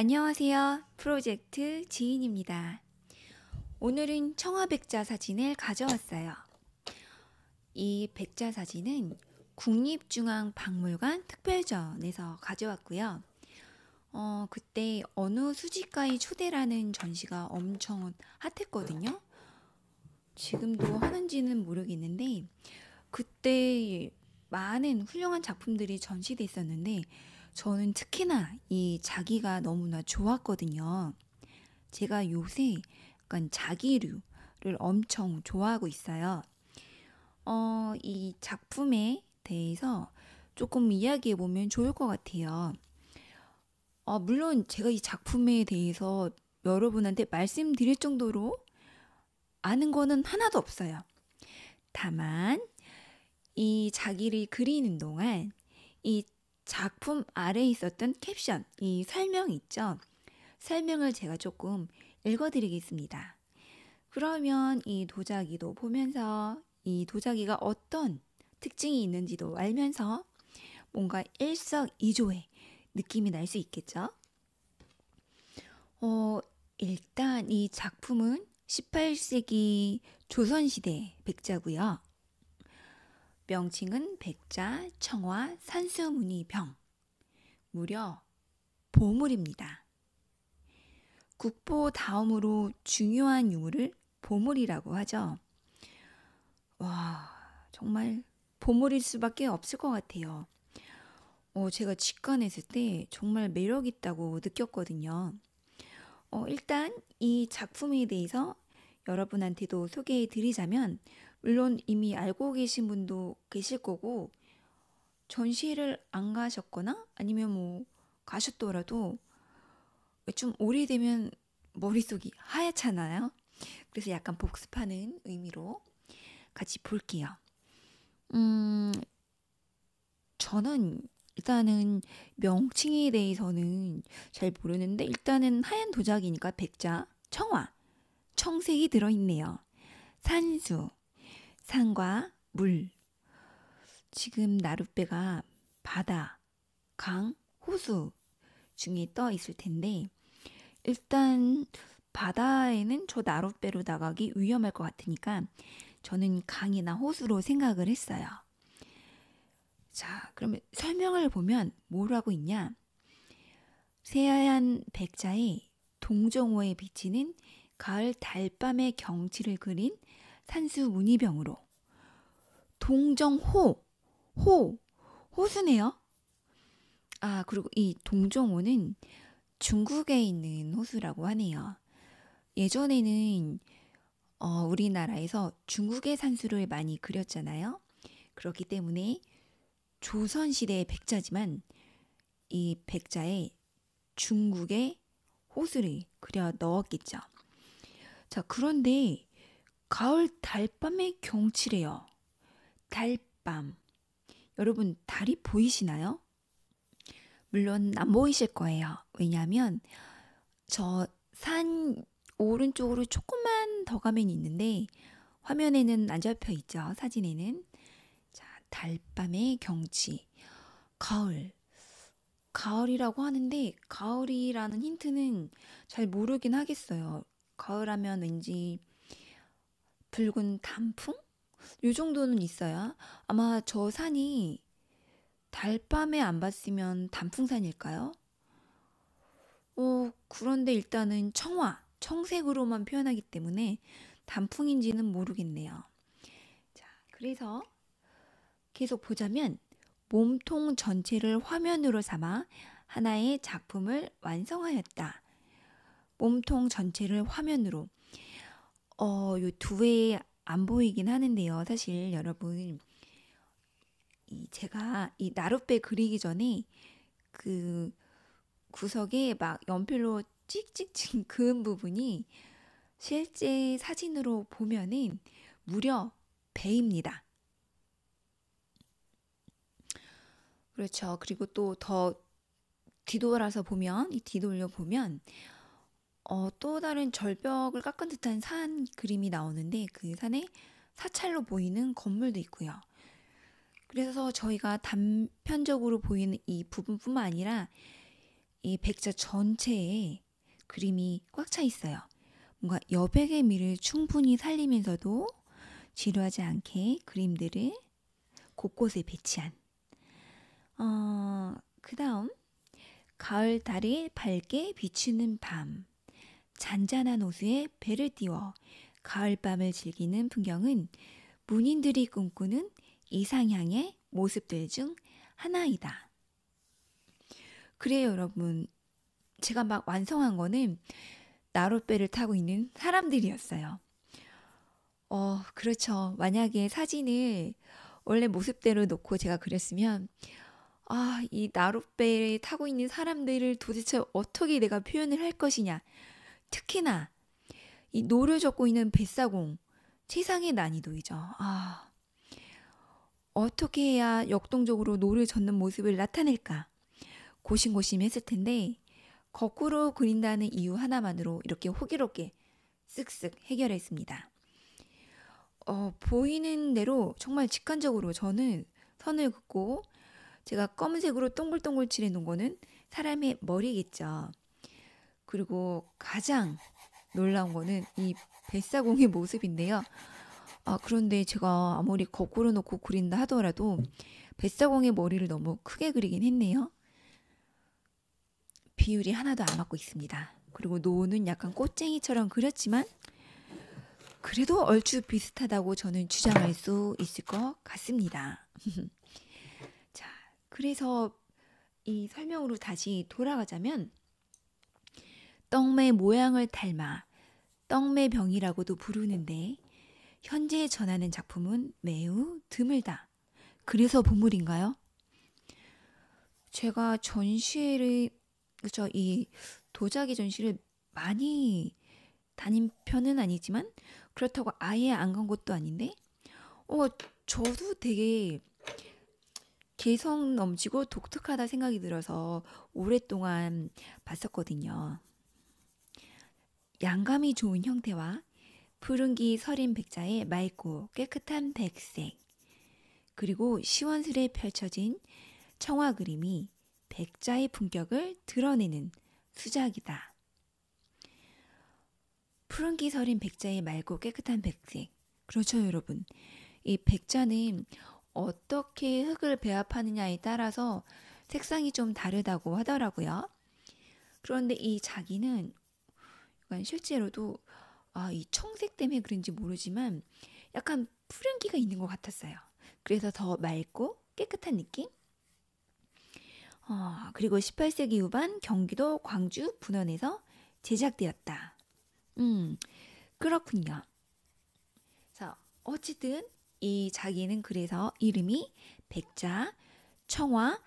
안녕하세요. 프로젝트 지인입니다. 오늘은 청화백자 사진을 가져왔어요. 이 백자 사진은 국립중앙박물관 특별전에서 가져왔고요. 어, 그때 어느 수지가의 초대라는 전시가 엄청 핫했거든요. 지금도 하는지는 모르겠는데 그때 많은 훌륭한 작품들이 전시됐었는데 저는 특히나 이 자기가 너무나 좋았거든요. 제가 요새 약간 자기류를 엄청 좋아하고 있어요. 어, 이 작품에 대해서 조금 이야기해 보면 좋을 것 같아요. 어, 물론 제가 이 작품에 대해서 여러분한테 말씀드릴 정도로 아는 거는 하나도 없어요. 다만 이 자기를 그리는 동안 이 작품 아래 있었던 캡션, 이 설명 있죠? 설명을 제가 조금 읽어드리겠습니다. 그러면 이 도자기도 보면서 이 도자기가 어떤 특징이 있는지도 알면서 뭔가 일석이조의 느낌이 날 수 있겠죠? 어, 일단 이 작품은 18세기 조선시대 백자고요. 명칭은 백자, 청화, 산수무늬병. 무려 보물입니다. 국보 다음으로 중요한 유물을 보물이라고 하죠. 와, 정말 보물일 수밖에 없을 것 같아요. 어, 제가 직관했을 때 정말 매력 있다고 느꼈거든요. 어, 일단 이 작품에 대해서 여러분한테도 소개해 드리자면 물론 이미 알고 계신 분도 계실 거고 전시회를 안 가셨거나 아니면 뭐 가셨더라도 좀 오래되면 머릿속이 하얗잖아요. 그래서 약간 복습하는 의미로 같이 볼게요. 음, 저는 일단은 명칭에 대해서는 잘 모르는데 일단은 하얀 도자기니까 백자, 청화, 청색이 들어있네요. 산수, 산과 물. 지금 나룻배가 바다, 강, 호수 중에 떠 있을 텐데 일단 바다에는 저 나룻배로 나가기 위험할 것 같으니까 저는 강이나 호수로 생각을 했어요. 자, 그러면 설명을 보면 뭐라고 있냐? 새하얀 백자에 동정호에 비치는 가을 달밤의 경치를 그린 산수 무늬병으로. 동정호, 호, 호수네요. 아, 그리고 이 동정호는 중국에 있는 호수라고 하네요. 예전에는 어, 우리나라에서 중국의 산수를 많이 그렸잖아요. 그렇기 때문에 조선시대의 백자지만 이 백자에 중국의 호수를 그려 넣었겠죠. 자, 그런데 가을 달밤의 경치래요. 달밤. 여러분, 달이 보이시나요? 물론 안 보이실 거예요. 왜냐하면 저 산 오른쪽으로 조금만 더 가면 있는데 화면에는 안 잡혀 있죠. 사진에는. 자, 달밤의 경치. 가을. 가을이라고 하는데 가을이라는 힌트는 잘 모르긴 하겠어요. 가을하면 왠지 붉은 단풍? 요 정도는 있어야 아마 저 산이 달밤에 안 봤으면 단풍산일까요? 어, 그런데 일단은 청화, 청색으로만 표현하기 때문에 단풍인지는 모르겠네요. 자, 그래서 계속 보자면 몸통 전체를 화면으로 삼아 하나의 작품을 완성하였다. 몸통 전체를 화면으로 어, 요두개안 보이긴 하는데요. 사실 여러분, 이 제가 이 나룻배 그리기 전에 그 구석에 막 연필로 찍찍찍 그은 부분이 실제 사진으로 보면은 무려 배입니다. 그렇죠. 그리고 또 더 뒤돌아서 보면, 이 뒤돌려 보면, 어, 또 다른 절벽을 깎은 듯한 산 그림이 나오는데 그 산에 사찰로 보이는 건물도 있고요. 그래서 저희가 단편적으로 보이는 이 부분뿐만 아니라 이 백자 전체에 그림이 꽉 차 있어요. 뭔가 여백의 미를 충분히 살리면서도 지루하지 않게 그림들을 곳곳에 배치한. 어, 그 다음, 가을 달이 밝게 비치는 밤. 잔잔한 호수에 배를 띄워 가을밤을 즐기는 풍경은 문인들이 꿈꾸는 이상향의 모습들 중 하나이다. 그래요, 여러분. 제가 막 완성한 거는 나룻배를 타고 있는 사람들이었어요. 어, 그렇죠. 만약에 사진을 원래 모습대로 놓고 제가 그렸으면, 아, 이 나룻배를 타고 있는 사람들을 도대체 어떻게 내가 표현을 할 것이냐. 특히나 이 노를 젓고 있는 뱃사공 최상의 난이도이죠. 아, 어떻게 해야 역동적으로 노를 젓는 모습을 나타낼까 고심고심했을 텐데 거꾸로 그린다는 이유 하나만으로 이렇게 호기롭게 쓱쓱 해결했습니다. 어, 보이는 대로 정말 직관적으로 저는 선을 긋고 제가 검은색으로 동글동글 칠해놓은 거는 사람의 머리겠죠. 그리고 가장 놀라운 거는 이 뱃사공의 모습인데요. 아, 그런데 제가 아무리 거꾸로 놓고 그린다 하더라도 뱃사공의 머리를 너무 크게 그리긴 했네요. 비율이 하나도 안 맞고 있습니다. 그리고 노는 약간 꽃쟁이처럼 그렸지만 그래도 얼추 비슷하다고 저는 주장할 수 있을 것 같습니다. 자, 그래서 이 설명으로 다시 돌아가자면 떡매 모양을 닮아 떡매병이라고도 부르는데 현재에 전하는 작품은 매우 드물다. 그래서 보물인가요? 제가 전시회를 그쵸이 도자기 전시를 많이 다닌 편은 아니지만 그렇다고 아예 안 간 것도 아닌데 어 저도 되게 개성 넘치고 독특하다 생각이 들어서 오랫동안 봤었거든요. 양감이 좋은 형태와 푸른기 서린 백자의 맑고 깨끗한 백색, 그리고 시원스레 펼쳐진 청화 그림이 백자의 품격을 드러내는 수작이다. 푸른기 서린 백자의 맑고 깨끗한 백색. 그렇죠, 여러분. 이 백자는 어떻게 흙을 배합하느냐에 따라서 색상이 좀 다르다고 하더라고요. 그런데 이 자기는 그러 실제로도 아, 이 청색 때문에 그런지 모르지만 약간 푸른기가 있는 것 같았어요. 그래서 더 맑고 깨끗한 느낌? 어, 그리고 18세기 후반 경기도 광주 분원에서 제작되었다. 음, 그렇군요. 자, 어쨌든 이 자기는 그래서 이름이 백자, 청화,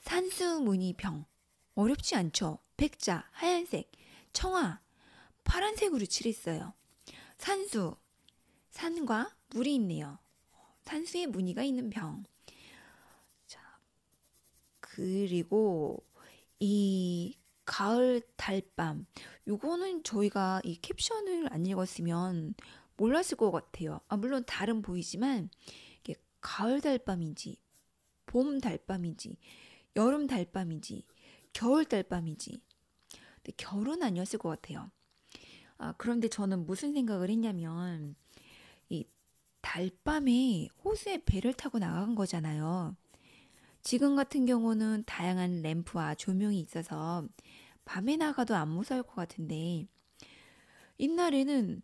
산수무늬병. 어렵지 않죠? 백자, 하얀색, 청화, 파란색으로 칠했어요. 산수. 산과 물이 있네요. 산수에 무늬가 있는 병. 자, 그리고 이 가을 달밤. 요거는 저희가 이 캡션을 안 읽었으면 몰랐을 것 같아요. 아, 물론 다은 보이지만 이게 가을 달밤인지 봄 달밤인지 여름 달밤인지 겨울 달밤인지 근데 결은 아니었을 것 같아요. 아, 그런데 저는 무슨 생각을 했냐면, 이 달밤에 호수에 배를 타고 나간 거잖아요. 지금 같은 경우는 다양한 램프와 조명이 있어서 밤에 나가도 안 무서울 것 같은데, 옛날에는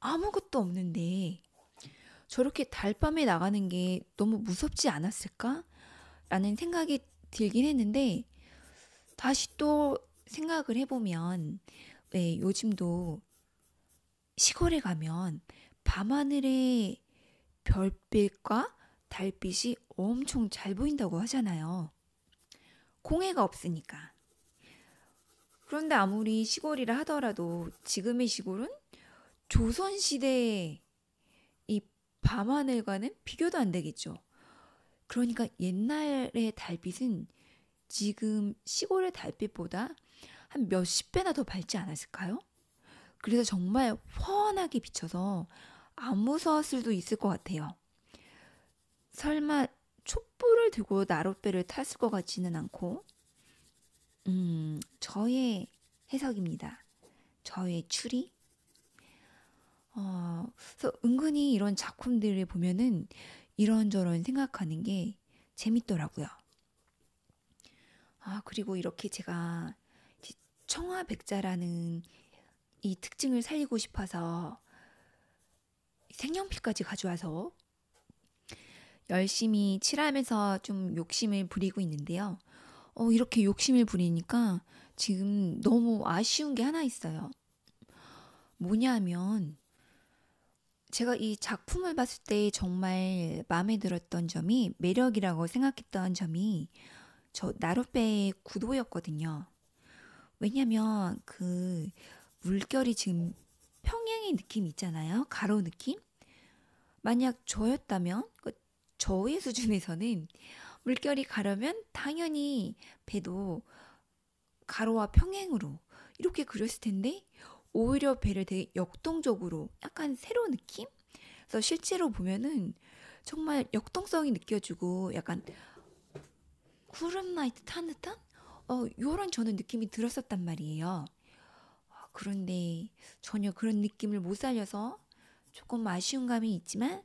아무것도 없는데, 저렇게 달밤에 나가는 게 너무 무섭지 않았을까? 라는 생각이 들긴 했는데, 다시 또 생각을 해보면, 왜 네, 요즘도 시골에 가면 밤하늘에 별빛과 달빛이 엄청 잘 보인다고 하잖아요. 공해가 없으니까. 그런데 아무리 시골이라 하더라도 지금의 시골은 조선시대의 이 밤하늘과는 비교도 안 되겠죠. 그러니까 옛날의 달빛은 지금 시골의 달빛보다 한 몇십 배나 더 밝지 않았을까요? 그래서 정말 훤하게 비춰서안 무서웠을 수도 있을 것 같아요. 설마 촛불을 들고 나룻배를 탔을 것 같지는 않고, 음, 저의 해석입니다. 저의 추리? 어, 그래서 은근히 이런 작품들을 보면은 이런저런 생각하는 게 재밌더라고요. 아, 그리고 이렇게 제가 청아백자라는 이 특징을 살리고 싶어서 색연필까지 가져와서 열심히 칠하면서 좀 욕심을 부리고 있는데요. 어, 이렇게 욕심을 부리니까 지금 너무 아쉬운 게 하나 있어요. 뭐냐면 제가 이 작품을 봤을 때 정말 마음에 들었던 점이 매력이라고 생각했던 점이 저 나룻배의 구도였거든요. 왜냐면 그 물결이 지금 평행의 느낌 있잖아요. 가로 느낌. 만약 저였다면 그 저의 수준에서는 물결이 가려면 당연히 배도 가로와 평행으로 이렇게 그렸을 텐데 오히려 배를 되게 역동적으로 약간 새로운 느낌? 그래서 실제로 보면은 정말 역동성이 느껴지고 약간 구름 나이트 탄 듯한 어 요런 저는 느낌이 들었었단 말이에요. 그런데 전혀 그런 느낌을 못 살려서 조금 아쉬운 감이 있지만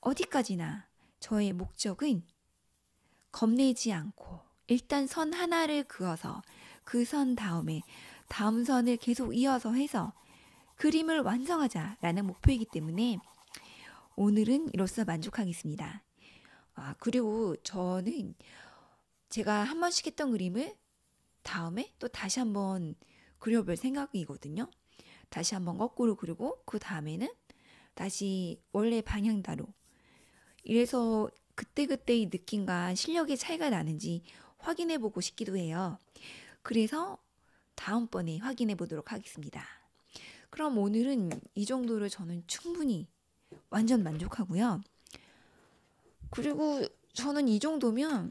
어디까지나 저의 목적은 겁내지 않고 일단 선 하나를 그어서 그 선 다음에 다음 선을 계속 이어서 해서 그림을 완성하자라는 목표이기 때문에 오늘은 이로써 만족하겠습니다. 아, 그리고 저는 제가 한 번씩 했던 그림을 다음에 또 다시 한번 그려볼 생각이거든요. 다시 한번 거꾸로 그리고 그 다음에는 다시 원래 방향대로 이래서 그때그때의 느낌과 실력의 차이가 나는지 확인해 보고 싶기도 해요. 그래서 다음번에 확인해 보도록 하겠습니다. 그럼 오늘은 이 정도로 저는 충분히 완전 만족하고요. 그리고 저는 이 정도면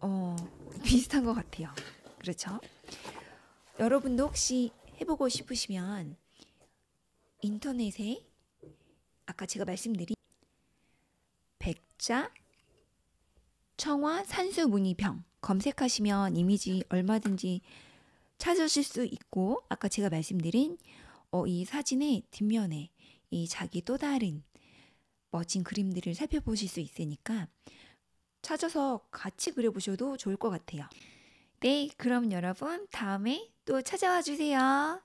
어, 비슷한 것 같아요. 그렇죠? 여러분도 혹시 해보고 싶으시면 인터넷에 아까 제가 말씀드린 백자 청와 산수 무늬병 검색하시면 이미지 얼마든지 찾으실 수 있고 아까 제가 말씀드린 어, 이 사진의 뒷면에 이 자기 또 다른 멋진 그림들을 살펴보실 수 있으니까 찾아서 같이 그려보셔도 좋을 것 같아요. 네, 그럼 여러분 다음에 또 찾아와 주세요.